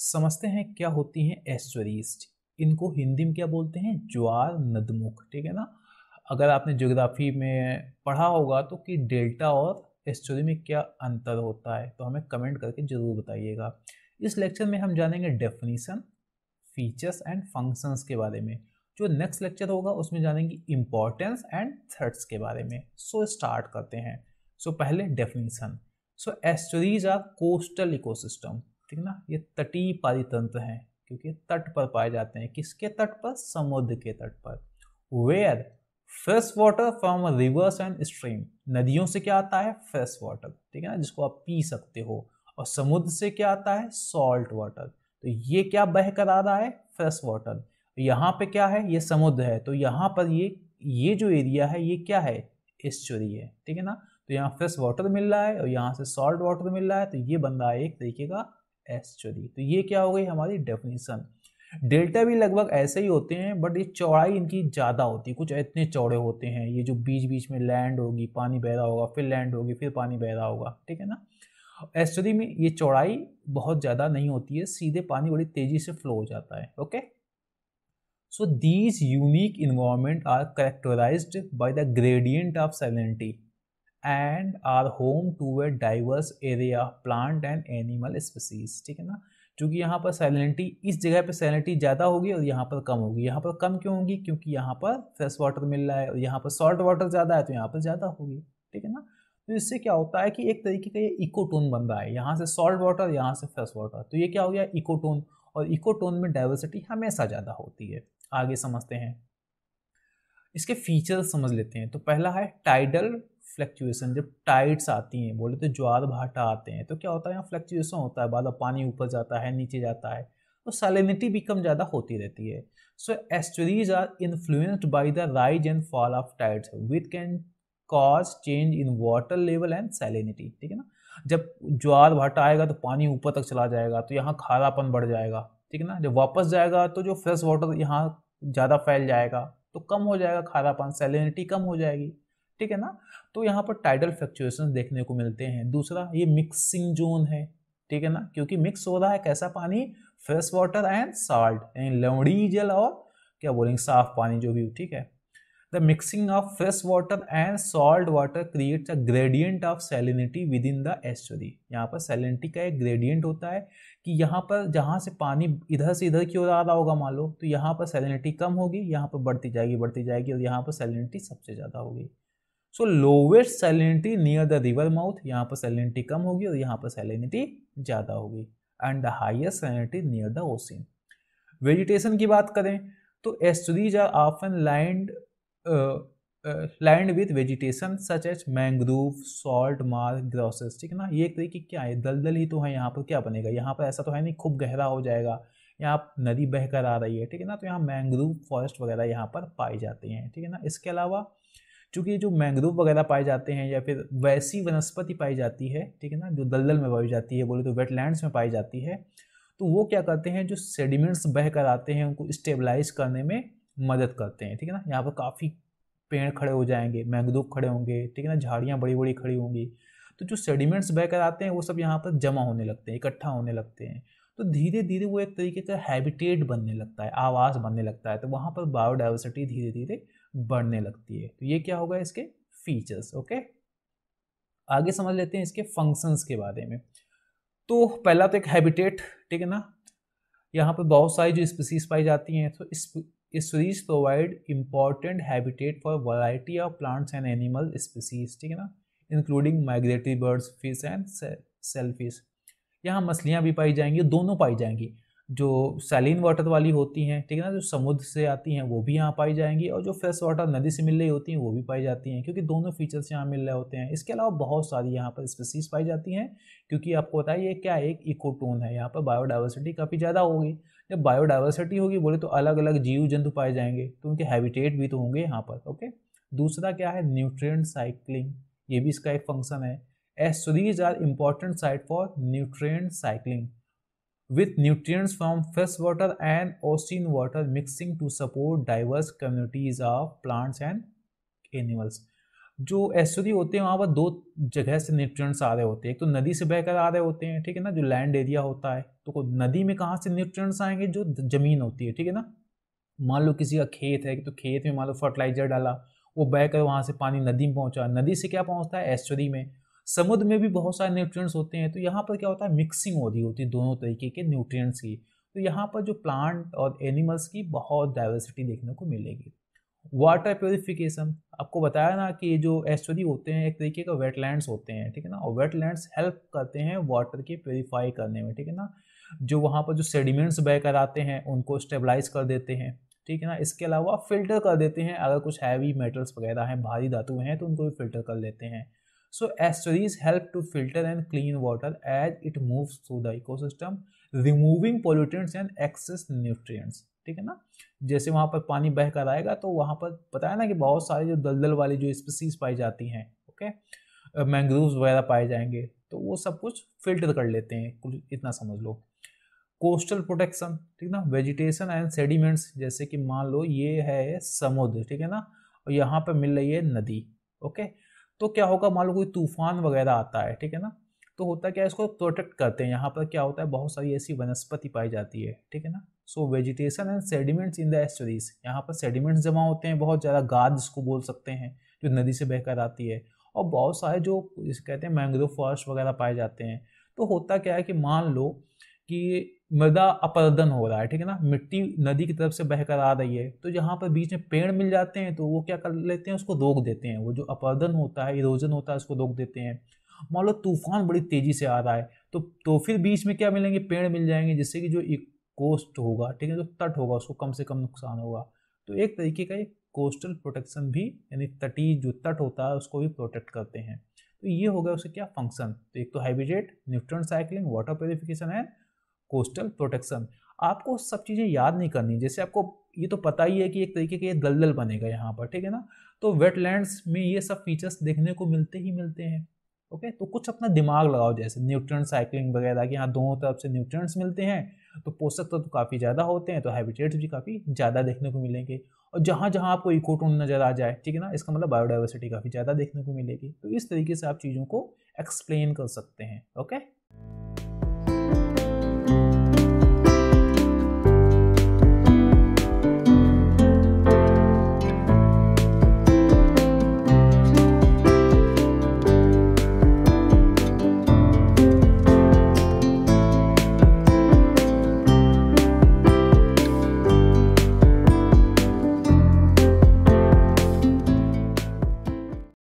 समझते हैं क्या होती हैं एस्चुरीज इनको हिंदी में क्या बोलते हैं ज्वार नदमुख ठीक है ना अगर आपने जोग्राफी में पढ़ा होगा तो कि डेल्टा और एस्चुरी में क्या अंतर होता है तो हमें कमेंट करके ज़रूर बताइएगा इस लेक्चर में हम जानेंगे डेफिनेशन फीचर्स एंड फंक्शंस के बारे में जो नेक्स्ट लेक्चर होगा उसमें जानेंगे इम्पोर्टेंस एंड थ्रेड्स के बारे में सो so, स्टार्ट करते हैं सो so, पहले definition so estuaries are coastal ecosystem ठीक है ना ये तटीय पारितंत्र हैं क्योंकि तट पर पाए जाते हैं किसके तट पर समुद्र के तट पर where fresh water from rivers and stream नदियों से क्या आता है फ्रेश वाटर ठीक है ना जिसको आप पी सकते हो और समुद्र से क्या आता है सॉल्ट वाटर तो ये क्या बह कर आ रहा है फ्रेश वाटर यहाँ पे क्या है ये समुद्र है तो यहाँ पर ये ये जो एरिया है ये क्या है एस्चुरी है ठीक है ना तो यहाँ फ्रेश वाटर मिल रहा है और यहाँ से सॉल्ट वाटर मिल रहा है तो ये बन रहा है एक तरीके का एस चौड़ी तो ये क्या हो गई हमारी डेफिनेशन डेल्टा भी लगभग ऐसे ही होते हैं बट ये चौड़ाई इनकी ज़्यादा होती है कुछ इतने चौड़े होते हैं ये जो बीच बीच में लैंड होगी पानी बह रहा होगा फिर लैंड होगी फिर पानी बह रहा होगा ठीक है ना एस्टरी में ये चौड़ाई बहुत ज़्यादा नहीं होती है सीधे पानी बड़ी तेज़ी से फ्लो हो जाता है okay so these unique environment are characterized by the gradient of salinity and are home to a diverse area plant and animal species ठीक है ना क्योंकि यहाँ पर सैलिनिटी इस जगह पर सैलिनिटी ज़्यादा होगी और यहाँ पर कम होगी यहाँ पर कम क्यों होगी क्योंकि यहाँ पर फ्रेश वाटर मिल रहा है और यहाँ पर सॉल्ट वाटर ज़्यादा है तो यहाँ पर ज़्यादा होगी ठीक है ना तो इससे क्या होता है कि एक तरीके का ये इकोटोन बन रहा है यहाँ से सॉल्ट वाटर यहाँ से फ्रेश वाटर तो ये क्या हो गया इकोटोन और इकोटोन में डाइवर्सिटी हमेशा ज़्यादा होती है आगे समझते हैं इसके फीचर्स समझ लेते हैं तो पहला है टाइडल फ्लैक्चुएसन जब टाइड्स आती हैं बोले तो ज्वार भाटा आते हैं तो क्या होता है यहाँ फ्लैक्चुएसन होता है बाद पानी ऊपर जाता है नीचे जाता है तो सैलिनिटी भी कम ज़्यादा होती रहती है so estuaries are influenced by the rise and fall of tides with can cause change in water level and salinity ठीक है ना जब ज्वार भाटा आएगा तो पानी ऊपर तक चला जाएगा तो यहाँ खारापन बढ़ जाएगा ठीक है ना जब वापस जाएगा तो जो फ्रेश वाटर यहाँ ज़्यादा फैल जाएगा तो कम हो जाएगा खारापन सैलिनिटी कम हो जाएगी ठीक है ना तो यहाँ पर टाइडल फ्लक्चुएशन देखने को मिलते हैं दूसरा ये मिक्सिंग जोन है ठीक है ना क्योंकि मिक्स हो रहा है कैसा पानी फ्रेश वाटर एंड साल्ट यानी लवड़ी जल और क्या बोलेंगे साफ पानी जो भी हो ठीक है the mixing of fresh water and salt water creates a gradient of salinity within the estuary यहाँ पर सैलिनिटी का एक ग्रेडियंट होता है कि यहाँ पर जहाँ से पानी इधर से इधर की ओर आ रहा होगा मान लो तो यहाँ पर सैलिनिटी कम होगी यहाँ पर बढ़ती जाएगी बढ़ती जाएगी और यहाँ पर सेलिनिटी सबसे ज़्यादा होगी so lowest salinity near the river mouth यहाँ पर सैलिनिटी कम होगी और यहाँ पर सैलिनिटी ज़्यादा होगी and the highest salinity near the ocean vegetation की बात करें तो estuaries are often land land with vegetation such as mangrove salt marsh grasses ठीक है ना ये एक तरीके क्या है दलदल ही तो है यहाँ पर क्या बनेगा यहाँ पर ऐसा तो है नहीं खूब गहरा हो जाएगा यहाँ नदी बहकर आ रही है ठीक है ना तो यहाँ मैंग्रोव फॉरेस्ट वगैरह यहाँ पर पाई जाती हैं ठीक है ना इसके अलावा चूँकि जो मैंग्रोव वगैरह पाए जाते हैं या फिर वैसी वनस्पति पाई जाती है ठीक है ना जो दलदल में पाई जाती है बोले तो वेटलैंड्स में पाई जाती है तो वो क्या करते हैं जो सेडिमेंट्स बह कर आते हैं उनको स्टेबलाइज करने में मदद करते हैं ठीक है ना यहाँ पर काफ़ी पेड़ खड़े हो जाएंगे मैंग्रोव खड़े होंगे ठीक है ना झाड़ियाँ बड़ी बड़ी खड़ी होंगी तो जो सेडिमेंट्स बह कर आते हैं वो सब यहाँ पर जमा होने लगते हैं इकट्ठा होने लगते हैं तो धीरे धीरे वो एक तरीके का हैबिटेट बनने लगता है आवास बनने लगता है तो वहाँ पर बायोडाइवर्सिटी धीरे धीरे बढ़ने लगती है तो ये क्या होगा इसके फीचर्स ओके आगे समझ लेते हैं इसके फंक्शंस के बारे में तो पहला तो एक हैबिटेट ठीक है ना यहाँ पर बहुत सारी जो स्पीसीज पाई जाती हैं तो species provide important habitat for variety of plants and animal species ठीक है ना including migratory birds fish and fish यहाँ मछलियाँ भी पाई जाएंगी दोनों पाई जाएंगी जो सैलिन वाटर वाली होती हैं ठीक है ना जो समुद्र से आती हैं वो भी यहाँ पाई जाएंगी और जो फ्रेश वाटर नदी से मिल रही होती हैं वो भी पाई जाती हैं क्योंकि दोनों फीचर्स यहाँ मिल रहे होते हैं इसके अलावा बहुत सारी यहाँ पर स्पेसीज पाई जाती हैं क्योंकि आपको पता है ये क्या एक इकोटोन है यहाँ पर बायोडाइवर्सिटी काफ़ी ज़्यादा होगी जब बायोडाइवर्सिटी होगी बोले तो अलग अलग जीव जंतु पाए जाएंगे तो उनके हैबिटेट भी तो होंगे यहाँ पर ओके दूसरा क्या है न्यूट्रिएंट साइकिलिंग ये भी इसका एक फंक्शन है estuaries are important site for nutrient cycling with nutrients from fresh water and ocean water mixing to support diverse communities of plants and animals जो एस्टोरी होते हैं वहाँ पर दो जगह से न्यूट्रिएंट्स आ रहे होते हैं एक तो नदी से बहकर आ रहे होते हैं ठीक है ना जो लैंड एरिया होता है तो नदी में कहाँ से न्यूट्रिएंट्स आएंगे जो ज़मीन होती है ठीक है ना मान लो किसी का खेत है तो खेत में मान लो फर्टिलाइजर डाला वो बहकर वहाँ से पानी नदी में पहुँचा नदी से क्या पहुँचता है एस्टोरी में समुद्र में भी बहुत सारे न्यूट्रिएंट्स होते हैं तो यहाँ पर क्या होता है मिक्सिंग हो रही होती है दोनों तरीके के न्यूट्रिएंट्स की तो यहाँ पर जो प्लांट और एनिमल्स की बहुत डाइवर्सिटी देखने को मिलेगी वाटर प्योरीफिकेशन आपको बताया ना कि जो एस्टोरी होते हैं एक तरीके का वेटलैंड्स होते हैं ठीक है ना और वेटलैंड्स हेल्प करते हैं वाटर के प्योरीफाई करने में ठीक है ना जो वहाँ पर जो सेडिमेंट्स बह कर आते हैं उनको स्टेबलाइज कर देते हैं ठीक है ना इसके अलावा फिल्टर कर देते हैं अगर कुछ हैवी मेटल्स वगैरह हैं भारी धातु हैं तो उनको भी फिल्टर कर लेते हैं So estuaries help to filter and clean water as it moves through the ecosystem, removing pollutants and excess nutrients. ठीक है ना जैसे वहाँ पर पानी बह कर आएगा तो वहाँ पर पता है ना कि बहुत सारे जो दलदल वाली जो स्पीसीज पाई जाती हैं ओके मैंग्रोव्स वगैरह पाए जाएंगे तो वो सब कुछ फिल्टर कर लेते हैं कुछ इतना समझ लो कोस्टल प्रोटेक्शन ठीक ना वेजिटेशन एंड सेडिमेंट्स जैसे कि मान लो ये है समुद्र ठीक है ना और यहाँ पर मिल रही है नदी ओके okay? तो क्या होगा मान लो कोई तूफान वगैरह आता है ठीक है ना तो होता क्या है इसको प्रोटेक्ट करते हैं यहाँ पर क्या होता है बहुत सारी ऐसी वनस्पति पाई जाती है ठीक है ना so vegetation and sediments in the estuaries यहाँ पर सेडिमेंट्स जमा होते हैं बहुत ज़्यादा गाद जिसको बोल सकते हैं जो नदी से बहकर आती है और बहुत सारे जो जिसे कहते हैं मैंग्रोव फॉरेस्ट वगैरह पाए जाते हैं तो होता क्या है कि मान लो कि मृदा अपरदन हो रहा है ठीक है ना मिट्टी नदी की तरफ से बहकर आ रही है तो यहाँ पर बीच में पेड़ मिल जाते हैं तो वो क्या कर लेते हैं उसको रोक देते हैं वो जो अपरदन होता है इरोजन होता है उसको रोक देते हैं मान लो तूफान बड़ी तेजी से आ रहा है तो तो फिर बीच में क्या मिलेंगे पेड़ मिल जाएंगे जिससे कि जो एक कोस्ट होगा ठीक है जो तट होगा उसको कम से कम नुकसान होगा तो एक तरीके का एक कोस्टल प्रोटेक्शन भी यानी तटीय जो तट होता है उसको भी प्रोटेक्ट करते हैं तो ये हो गया उसका क्या फंक्शन तो एक तो हाइब्रिजेट nutrient cycling water purification and coastal protection आपको सब चीज़ें याद नहीं करनी जैसे आपको ये तो पता ही है कि एक तरीके के दलदल बनेगा यहाँ पर ठीक है ना तो वेटलैंड्स में ये सब फीचर्स देखने को मिलते ही मिलते हैं ओके तो कुछ अपना दिमाग लगाओ जैसे न्यूट्रन साइकिलिंग वगैरह कि यहाँ दोनों तरफ से न्यूट्रंट्स मिलते हैं तो पोषक तत्व तो काफ़ी ज़्यादा होते हैं तो हैबिटेट्स भी काफ़ी ज़्यादा देखने को मिलेंगे और जहाँ जहाँ आपको इकोटोन नज़र आ जाए ठीक है ना इसका मतलब बायोडाइवर्सिटी काफ़ी ज़्यादा देखने को मिलेगी तो इस तरीके से आप चीज़ों को एक्सप्लेन कर सकते हैं ओके